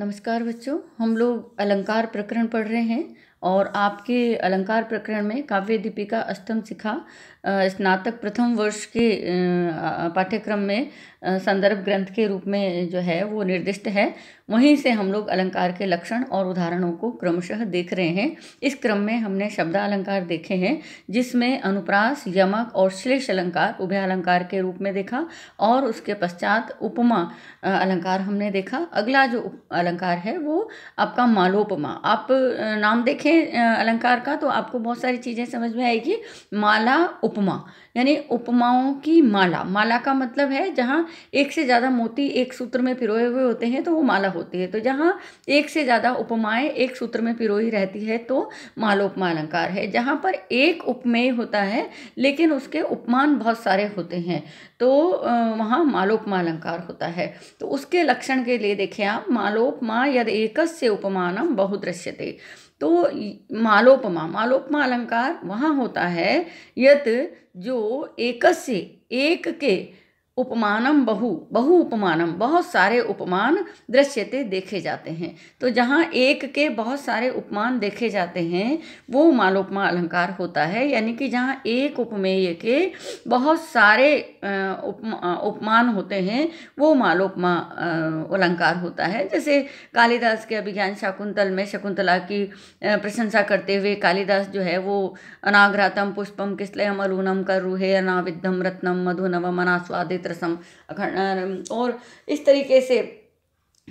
नमस्कार बच्चों हम लोग अलंकार प्रकरण पढ़ रहे हैं और आपके अलंकार प्रकरण में काव्य दीपिका अष्टम शिखा स्नातक प्रथम वर्ष के पाठ्यक्रम में संदर्भ ग्रंथ के रूप में जो है वो निर्दिष्ट है वहीं से हम लोग अलंकार के लक्षण और उदाहरणों को क्रमशः देख रहे हैं इस क्रम में हमने शब्द अलंकार देखे हैं जिसमें अनुप्रास यमक और श्लेष अलंकार उभय अलंकार के रूप में देखा और उसके पश्चात उपमा अलंकार हमने देखा अगला जो अलंकार है वो आपका मालोपमा आप नाम देखें देखें अलंकार का तो आपको बहुत सारी चीज़ें समझ में आएगी माला उपमा यानी उपमाओं की माला माला का मतलब है जहाँ एक से ज़्यादा मोती एक सूत्र में पिरोए हुए होते हैं तो वो माला होती है तो जहाँ एक से ज़्यादा उपमाएँ एक सूत्र में पिरोई रहती है तो मालोपमा अलंकार है जहाँ पर एक उपमेय होता है लेकिन उसके उपमान बहुत सारे होते हैं तो वहाँ मालोपमा अलंकार होता है तो उसके लक्षण के लिए देखें आप मालोपमा यद से उपमानम बहुदृश्यते तो मालोपमा मालोपमा अलंकार वहाँ होता है यत जो एकस्य एक के उपमानम बहु बहु उपमानम बहुत सारे उपमान दृश्यते देखे जाते हैं तो जहाँ एक के बहुत सारे उपमान देखे जाते हैं वो मालोपमा अलंकार होता है यानी कि जहाँ एक उपमेय के बहुत सारे उपमान होते हैं वो मालोपमा अलंकार होता है जैसे कालिदास के अभिज्ञान शकुंतल में शकुंतला की प्रशंसा करते हुए कालिदास जो है वो अनाग्रातम पुष्पम किसलयम अलूनम कर रूहे अनाविद्धम रत्नम मधुनवम अनास्वादित रसम अखंड और इस तरीके से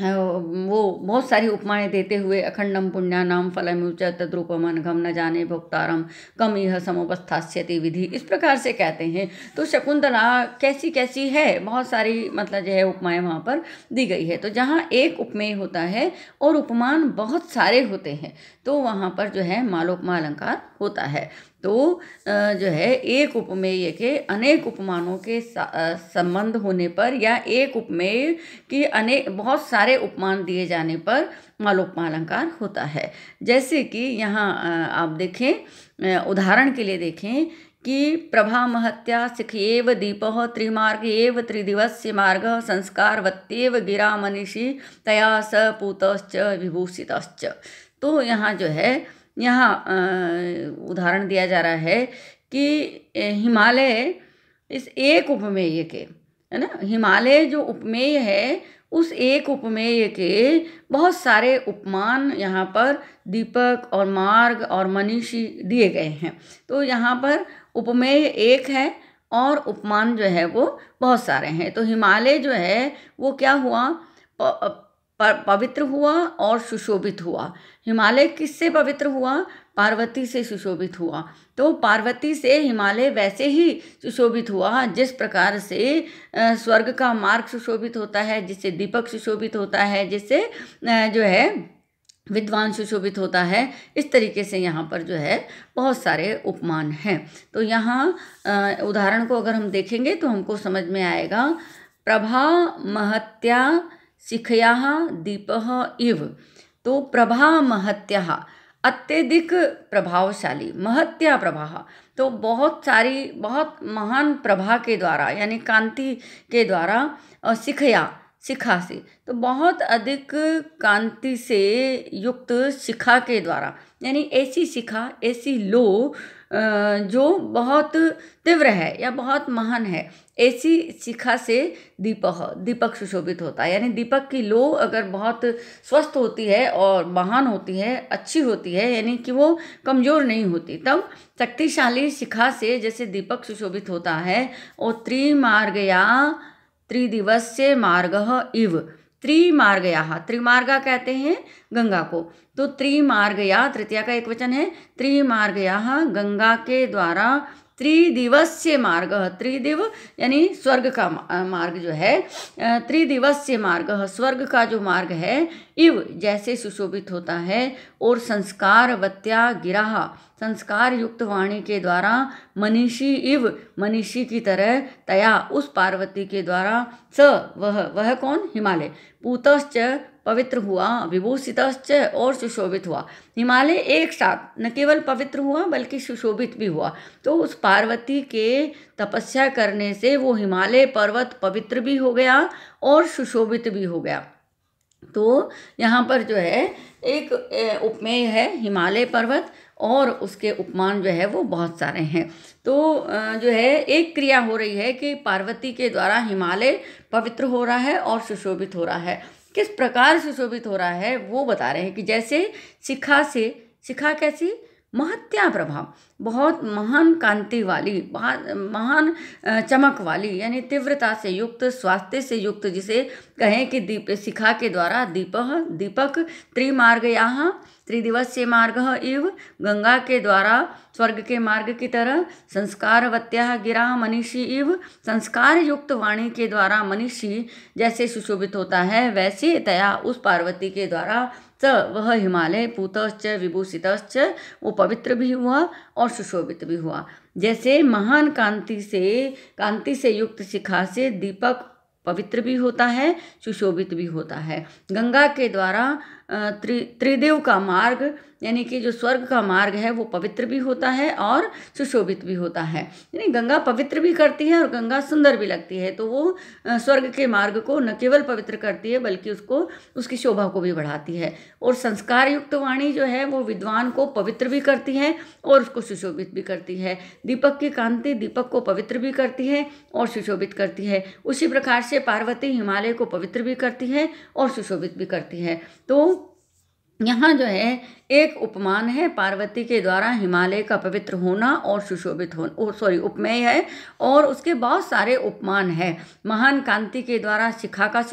वो बहुत सारी उपमाएं देते हुए अखंडम पुण्यानाम फलमुच तद्रूपमन घम न जाने भोक्तारम कम यह समुपस्थास्यति विधि इस प्रकार से कहते हैं तो शकुंतला कैसी कैसी है बहुत सारी मतलब जो है उपमाएं वहाँ पर दी गई है तो जहाँ एक उपमेय होता है और उपमान बहुत सारे होते हैं तो वहाँ पर जो है मालोपमा अलंकार होता है तो जो है एक उपमेय के अनेक उपमानों के संबंध होने पर या एक उपमेय के अनेक बहुत सारे उपमान दिए जाने पर मालोपमा अलंकार होता है जैसे कि यहाँ आप देखें उदाहरण के लिए देखें कि प्रभा महत्या सिख एव दीप त्रिमार्ग एव त्रिदिवस्य मार्ग संस्कार संस्कारवत्येव गिरा मनीषी तया स पूतश्च विभूषित तो यहाँ जो है यहाँ उदाहरण दिया जा रहा है कि हिमालय इस एक उपमेय के है ना हिमालय जो उपमेय है उस एक उपमेय के बहुत सारे उपमान यहाँ पर दीपक और मार्ग और मनीषी दिए गए हैं तो यहाँ पर उपमेय एक है और उपमान जो है वो बहुत सारे हैं तो हिमालय जो है वो क्या हुआ पवित्र हुआ और सुशोभित हुआ हिमालय किससे पवित्र हुआ पार्वती से सुशोभित हुआ तो पार्वती से हिमालय वैसे ही सुशोभित हुआ जिस प्रकार से स्वर्ग का मार्ग सुशोभित होता है जिससे दीपक सुशोभित होता है जिससे जो है विद्वान सुशोभित होता है इस तरीके से यहाँ पर जो है बहुत सारे उपमान हैं तो यहाँ उदाहरण को अगर हम देखेंगे तो हमको समझ में आएगा प्रभा महत्या सिखया दीप इव तो प्रभा महत्या अत्यधिक प्रभावशाली महत्या प्रभा तो बहुत सारी बहुत महान प्रभा के द्वारा यानी कांति के द्वारा सिखया शिखा से तो बहुत अधिक कांति से युक्त शिखा के द्वारा यानी ऐसी शिखा ऐसी लो जो बहुत तीव्र है या बहुत महान है ऐसी शिखा से दीपक दीपक सुशोभित होता है यानी दीपक की लो अगर बहुत स्वस्थ होती है और महान होती है अच्छी होती है यानी कि वो कमज़ोर नहीं होती तब शक्तिशाली शिखा से जैसे दीपक सुशोभित होता है और त्रिमार्ग या त्रिदिवस से मार्ग इव त्रिमार्ग या त्रिमार्गा कहते हैं गंगा को तो त्रिमार्ग या तृतीया का एक वचन है त्रिमार्ग या गंगा के द्वारा त्रिदिवस्य मार्ग त्रिदिव यानी स्वर्ग का मार्ग जो है त्रिदिवस्य मार्ग स्वर्ग का जो मार्ग है इव जैसे सुशोभित होता है और संस्कार वत्या गिरा संस्कार युक्त वाणी के द्वारा मनीषी इव मनीषी की तरह तया उस पार्वती के द्वारा स वह वह कौन हिमालय पूतश्च पवित्र हुआ विभूषित और सुशोभित हुआ हिमालय एक साथ न केवल पवित्र हुआ बल्कि सुशोभित भी हुआ तो उस पार्वती के तपस्या करने से वो हिमालय पर्वत पवित्र भी हो गया और सुशोभित भी हो गया तो यहाँ पर जो है एक उपमेय है हिमालय पर्वत और उसके उपमान जो है वो बहुत सारे हैं तो जो है एक क्रिया हो रही है कि पार्वती के द्वारा हिमालय पवित्र हो रहा है और सुशोभित हो रहा है किस प्रकार से शोभित हो रहा है वो बता रहे हैं कि जैसे शिखा से शिखा कैसी महत्या प्रभाव बहुत महान कांति वाली महान चमक वाली यानी तीव्रता से युक्त स्वास्थ्य से युक्त जिसे कहें कि दीप शिखा के द्वारा दीपह दीपक त्रिमार्ग यहाँ त्रिदिवसीय मार्ग इव गंगा के द्वारा स्वर्ग के मार्ग की तरह संस्कारवत्या गिरा मनीषी इव संस्कार युक्त वाणी के द्वारा मनीषी जैसे सुशोभित होता है वैसे तया उस पार्वती के द्वारा स वह हिमालय पूतश्च विभूषित वो पवित्र भी हुआ और सुशोभित भी हुआ जैसे महान कांति से कांति से युक्त शिखा से दीपक पवित्र भी होता है सुशोभित भी होता है गंगा के द्वारा त्रि त्रिदेव का मार्ग यानी कि जो स्वर्ग का मार्ग है वो पवित्र भी होता है और सुशोभित भी होता है यानी गंगा पवित्र भी करती है और गंगा सुंदर भी लगती है तो वो स्वर्ग के मार्ग को न केवल पवित्र करती है बल्कि उसको उसकी शोभा को भी बढ़ाती है और संस्कार युक्त वाणी जो है वो विद्वान को पवित्र भी करती है और उसको सुशोभित भी करती है दीपक की कांति दीपक को पवित्र भी करती है और सुशोभित करती है उसी प्रकार से पार्वती हिमालय को पवित्र भी करती है और सुशोभित भी करती है तो यहाँ जो है एक उपमान है पार्वती के द्वारा हिमालय का पवित्र होना और सुशोभित होना सॉरी उपमेय है और उसके बहुत सारे उपमान है महान कांति के द्वारा शिखा का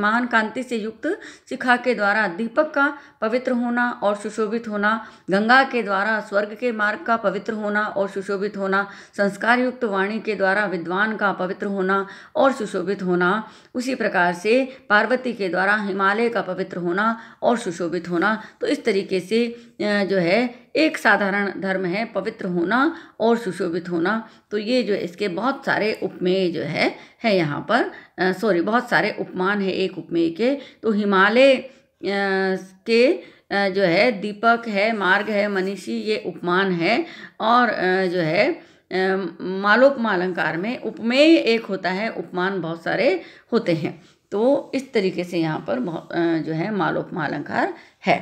महान कांति से युक्त शिखा के द्वारा दीपक का पवित्र होना और सुशोभित होना गंगा के द्वारा स्वर्ग के मार्ग का पवित्र होना और सुशोभित होना संस्कार युक्त वाणी के द्वारा विद्वान का पवित्र होना और सुशोभित होना उसी प्रकार से पार्वती के द्वारा हिमालय का पवित्र होना और सुशोभित होना तो इस तरीके से से जो है एक साधारण धर्म है पवित्र होना और सुशोभित होना तो ये जो इसके बहुत सारे उपमेय जो है है यहाँ पर सॉरी बहुत सारे उपमान है एक उपमेय के तो हिमालय के जो है दीपक है मार्ग है मनीषी ये उपमान है और जो है मालोपमालंकार में उपमेय एक होता है उपमान बहुत सारे होते हैं तो इस तरीके से यहाँ पर बहुत जो है मालोपमालंकार है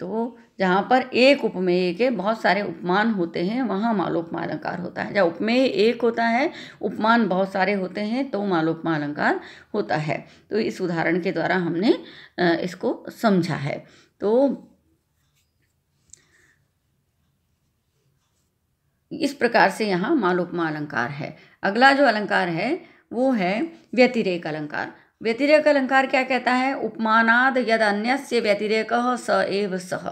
तो जहाँ पर एक उपमेय के बहुत सारे उपमान होते हैं वहाँ मालोपमा अलंकार होता है जहाँ उपमेय एक होता है उपमान बहुत सारे होते हैं तो मालोपमा अलंकार होता है तो इस उदाहरण के द्वारा हमने इसको समझा है तो इस प्रकार से यहाँ मालोपमा अलंकार है अगला जो अलंकार है वो है व्यतिरेक अलंकार व्यतिरेक अलंकार क्या कहता है उपमानाद यद अन्यस्य व्यतिरेक स एव सह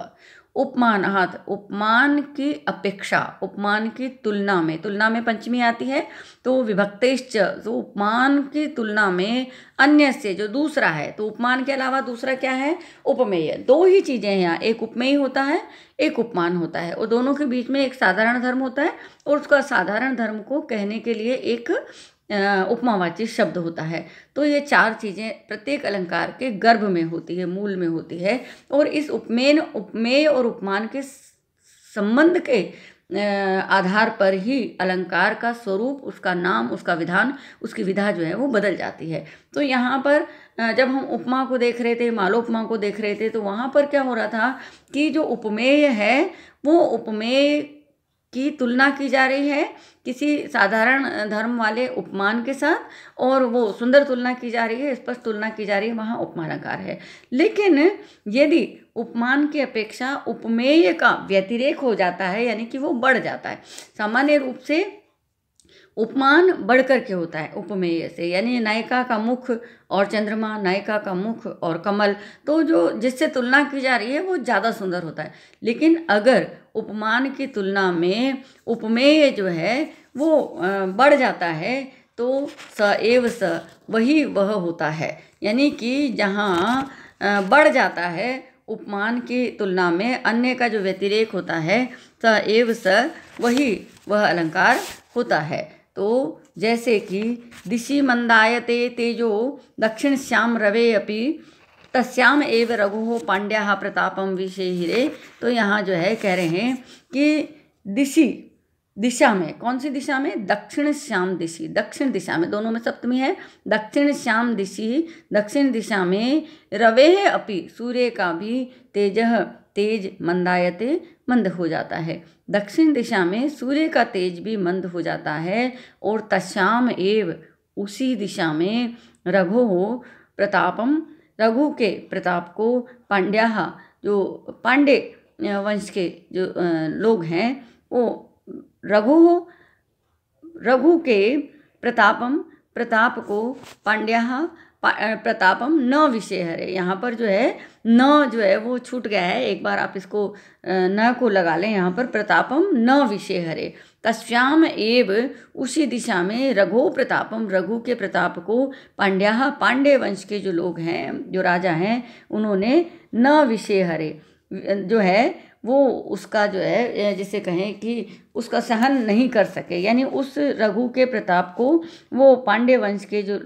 उपमानाद उपमान की अपेक्षा उपमान की तुलना में तुलना में पंचमी आती है तो विभक्तेश्च जो तो उपमान की तुलना में अन्य से जो दूसरा है तो उपमान के अलावा दूसरा क्या है उपमेय दो ही चीज़ें हैं यहाँ एक उपमेय होता है एक उपमान होता है और दोनों के बीच में एक साधारण धर्म होता है और उसका साधारण धर्म को कहने के लिए एक उपमावाची शब्द होता है तो ये चार चीज़ें प्रत्येक अलंकार के गर्भ में होती है मूल में होती है और इस उपमेन उपमेय और उपमान के संबंध के आधार पर ही अलंकार का स्वरूप उसका नाम उसका विधान उसकी विधा जो है वो बदल जाती है तो यहाँ पर जब हम उपमा को देख रहे थे मालोपमा को देख रहे थे तो वहाँ पर क्या हो रहा था कि जो उपमेय है वो उपमेय की तुलना की जा रही है किसी साधारण धर्म वाले उपमान के साथ और वो सुंदर तुलना की जा रही है स्पष्ट तुलना की जा रही है वहाँ उपमानाकार है लेकिन यदि उपमान की अपेक्षा उपमेय का व्यतिरेक हो जाता है यानी कि वो बढ़ जाता है सामान्य रूप से उपमान बढ़कर के होता है उपमेय से यानी नायिका का मुख और चंद्रमा नायिका का मुख और कमल तो जो जिससे तुलना की जा रही है वो ज़्यादा सुंदर होता है लेकिन अगर उपमान की तुलना में उपमेय जो है वो बढ़ जाता है तो स एव स वही वह होता है यानी कि जहाँ बढ़ जाता है उपमान की तुलना में अन्य का जो व्यतिरेक होता है स एव स वही वह अलंकार होता है तो जैसे कि दिशि मंदायते तेजो दक्षिण श्याम रवे अपि तस्याम एव रघु पांड्या प्रतापम विषय हिरे तो यहाँ जो है कह रहे हैं कि दिशी दिशा में कौन सी दिशा में दक्षिण श्याम दिशी दक्षिण दिशा में दोनों में सप्तमी है दक्षिण श्याम दिशी दक्षिण दिशा में रवे अपि सूर्य का भी तेज तेज मंदायते मंद हो जाता है दक्षिण दिशा में सूर्य का तेज भी मंद हो जाता है और तश्याम एव उसी दिशा में रघो प्रतापम रघु के प्रताप को पांड्या जो पांडे वंश के जो लोग हैं वो रघु रघु के प्रतापम प्रताप को पांड्या प्रतापम न विषय हरे यहाँ पर जो है न जो है वो छूट गया है एक बार आप इसको न को लगा लें यहाँ पर प्रतापम न विषय हरे तस्याम एव उसी दिशा में रघो प्रतापम रघु के प्रताप को पांड्या पांडे वंश के जो लोग हैं जो राजा हैं उन्होंने न विषय हरे जो है वो उसका जो है जैसे कहें कि उसका सहन नहीं कर सके यानी उस रघु के प्रताप को वो पांडे वंश के जो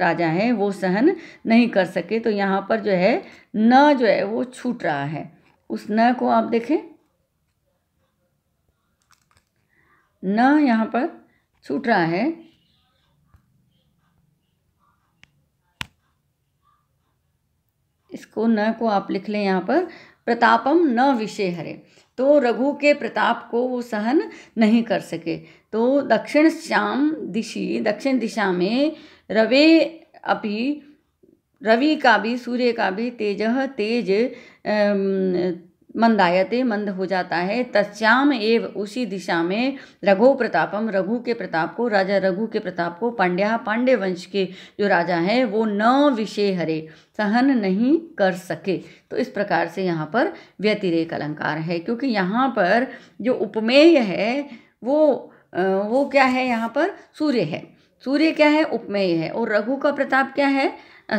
राजा हैं वो सहन नहीं कर सके तो यहाँ पर जो है न जो है वो छूट रहा है उस न को आप देखें न यहाँ पर छूट रहा है इसको न को आप लिख लें यहाँ पर प्रतापम न विषय हरे तो रघु के प्रताप को वो सहन नहीं कर सके तो दक्षिण श्याम दिशि दक्षिण दिशा में रवे अपि रवि का भी सूर्य का भी तेज तेज मंदायते मंद हो जाता है तस्याम एव उसी दिशा में रघु प्रतापम रघु के प्रताप को राजा रघु के प्रताप को पांड्या पांडे वंश के जो राजा हैं वो न विषय हरे सहन नहीं कर सके तो इस प्रकार से यहाँ पर व्यतिरेक अलंकार है क्योंकि यहाँ पर जो उपमेय है वो वो क्या है यहाँ पर सूर्य है सूर्य क्या है उपमेय है और रघु का प्रताप क्या है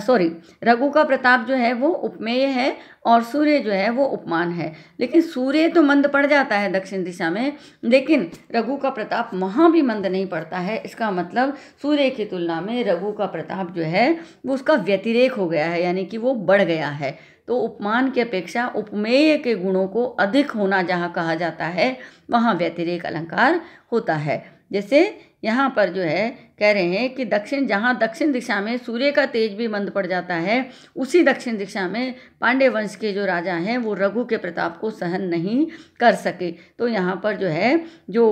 सॉरी रघु का प्रताप जो है वो उपमेय है और सूर्य जो है वो उपमान है लेकिन सूर्य तो मंद पड़ जाता है दक्षिण दिशा में लेकिन रघु का प्रताप वहाँ भी मंद नहीं पड़ता है इसका मतलब सूर्य की तुलना में रघु का प्रताप जो है वो उसका व्यतिरेक हो गया है यानी कि वो बढ़ गया है तो उपमान की अपेक्षा उपमेय के गुणों को अधिक होना जहाँ कहा जाता है वहाँ व्यतिरेक अलंकार होता है जैसे यहाँ पर जो है कह रहे हैं कि दक्षिण जहाँ दक्षिण दिशा में सूर्य का तेज भी मंद पड़ जाता है उसी दक्षिण दिशा में पांडे वंश के जो राजा हैं वो रघु के प्रताप को सहन नहीं कर सके तो यहाँ पर जो है जो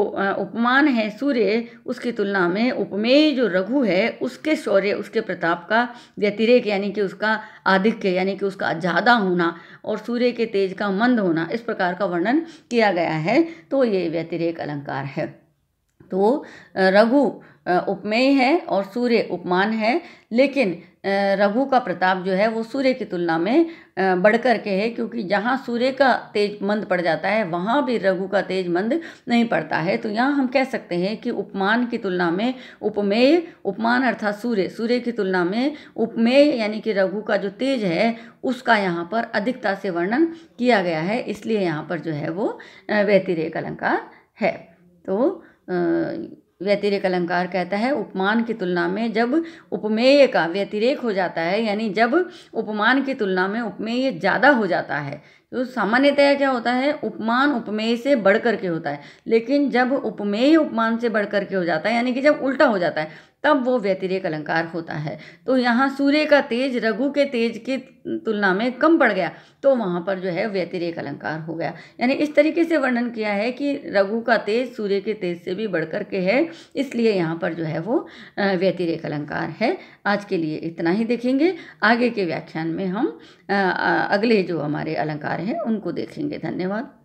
उपमान है सूर्य उसकी तुलना में उपमेय जो रघु है उसके शौर्य उसके प्रताप का व्यतिरेक यानी कि उसका आधिक्य यानी कि उसका ज़्यादा होना और सूर्य के तेज का मंद होना इस प्रकार का वर्णन किया गया है तो ये व्यतिरेक अलंकार है तो रघु उपमेय है और सूर्य उपमान है लेकिन रघु का प्रताप जो है वो सूर्य की तुलना में बढ़ कर के है क्योंकि जहाँ सूर्य का तेज मंद पड़ जाता है वहाँ भी रघु का तेज मंद नहीं पड़ता है तो यहाँ हम कह सकते हैं कि उपमान की तुलना में उपमेय उपमान अर्थात सूर्य सूर्य की तुलना में उपमेय यानी कि रघु का जो तेज है उसका यहाँ पर अधिकता से वर्णन किया गया है इसलिए यहाँ पर जो है वो व्यतिरेक अलंकार है तो व्यतिरेक अलंकार कहता है उपमान की तुलना में जब उपमेय का व्यतिरेक हो जाता है यानी जब उपमान की तुलना में उपमेय ज़्यादा हो जाता है तो सामान्यतया क्या होता है उपमान उपमेय से बढ़ करके के होता है लेकिन जब उपमेय उपमान से बढ़ करके के हो जाता है यानी कि जब उल्टा हो जाता है तब वो व्यतिरेक अलंकार होता है तो यहाँ सूर्य का तेज रघु के तेज की तुलना में कम पड़ गया तो वहाँ पर जो है व्यतिरेक अलंकार हो गया यानी इस तरीके से वर्णन किया है कि रघु का तेज सूर्य के तेज से भी बढ़ कर के है इसलिए यहाँ पर जो है वो व्यतिरेक अलंकार है आज के लिए इतना ही देखेंगे आगे के व्याख्यान में हम अगले जो हमारे अलंकार हैं उनको देखेंगे धन्यवाद